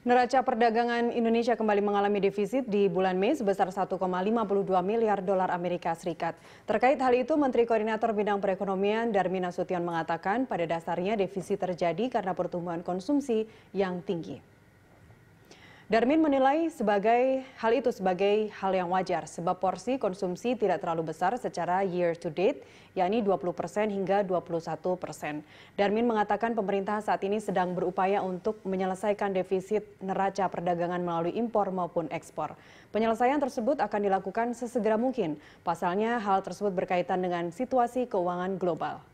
Neraca perdagangan Indonesia kembali mengalami defisit di bulan Mei sebesar 1,52 miliar dolar Amerika Serikat. Terkait hal itu, Menteri Koordinator Bidang Perekonomian Darmin Nasution mengatakan pada dasarnya defisit terjadi karena pertumbuhan konsumsi yang tinggi. Darmin menilai sebagai hal itu sebagai hal yang wajar sebab porsi konsumsi tidak terlalu besar secara year to date yakni 20% hingga 21%. Darmin mengatakan pemerintah saat ini sedang berupaya untuk menyelesaikan defisit neraca perdagangan melalui impor maupun ekspor. Penyelesaian tersebut akan dilakukan sesegera mungkin. Pasalnya hal tersebut berkaitan dengan situasi keuangan global.